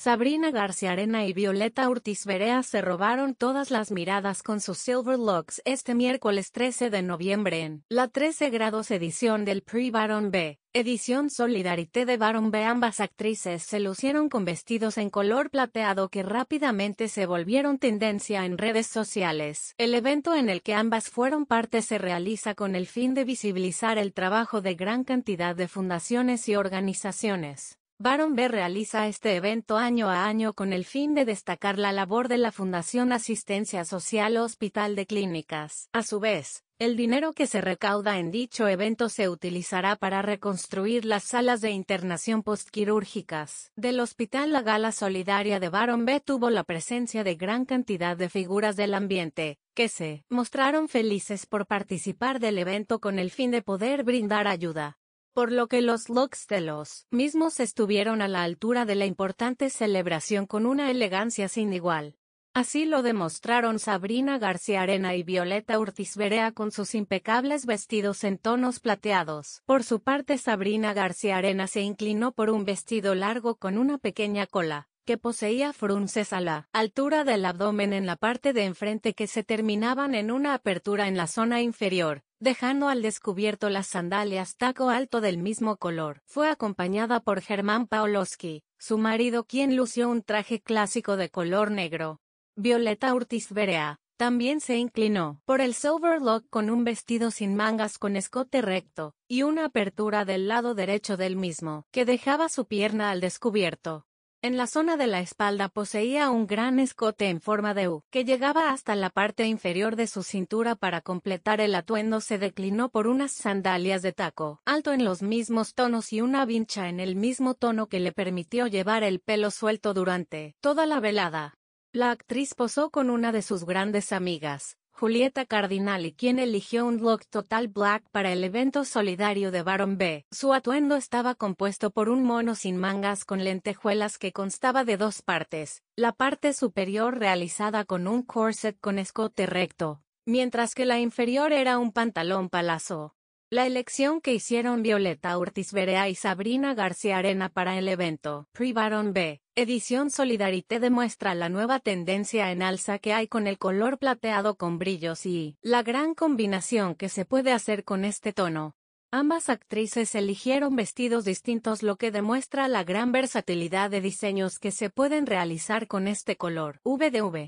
Sabrina García Arena y Violeta Ortiz Berea se robaron todas las miradas con sus Silver locks este miércoles 13 de noviembre en la 13 grados edición del Pre Baron B. Edición Solidarité de Baron B. Ambas actrices se lucieron con vestidos en color plateado que rápidamente se volvieron tendencia en redes sociales. El evento en el que ambas fueron parte se realiza con el fin de visibilizar el trabajo de gran cantidad de fundaciones y organizaciones Baron B realiza este evento año a año con el fin de destacar la labor de la Fundación Asistencia Social Hospital de Clínicas. A su vez, el dinero que se recauda en dicho evento se utilizará para reconstruir las salas de internación postquirúrgicas. Del hospital la gala solidaria de Baron B tuvo la presencia de gran cantidad de figuras del ambiente, que se mostraron felices por participar del evento con el fin de poder brindar ayuda por lo que los looks de los mismos estuvieron a la altura de la importante celebración con una elegancia sin igual. Así lo demostraron Sabrina García Arena y Violeta Ortiz con sus impecables vestidos en tonos plateados. Por su parte Sabrina García Arena se inclinó por un vestido largo con una pequeña cola, que poseía frunces a la altura del abdomen en la parte de enfrente que se terminaban en una apertura en la zona inferior, dejando al descubierto las sandalias taco alto del mismo color. Fue acompañada por Germán Paolowski, su marido quien lució un traje clásico de color negro. Violeta Urtiz Berea, también se inclinó por el lock con un vestido sin mangas con escote recto, y una apertura del lado derecho del mismo, que dejaba su pierna al descubierto. En la zona de la espalda poseía un gran escote en forma de U, que llegaba hasta la parte inferior de su cintura para completar el atuendo se declinó por unas sandalias de taco, alto en los mismos tonos y una vincha en el mismo tono que le permitió llevar el pelo suelto durante toda la velada. La actriz posó con una de sus grandes amigas, Julieta Cardinale quien eligió un look total black para el evento solidario de Baron B. Su atuendo estaba compuesto por un mono sin mangas con lentejuelas que constaba de dos partes, la parte superior realizada con un corset con escote recto, mientras que la inferior era un pantalón palazo. La elección que hicieron Violeta Ortiz Berea y Sabrina García Arena para el evento Pre-Baron B, edición Solidarité demuestra la nueva tendencia en alza que hay con el color plateado con brillos y la gran combinación que se puede hacer con este tono. Ambas actrices eligieron vestidos distintos lo que demuestra la gran versatilidad de diseños que se pueden realizar con este color. VDV.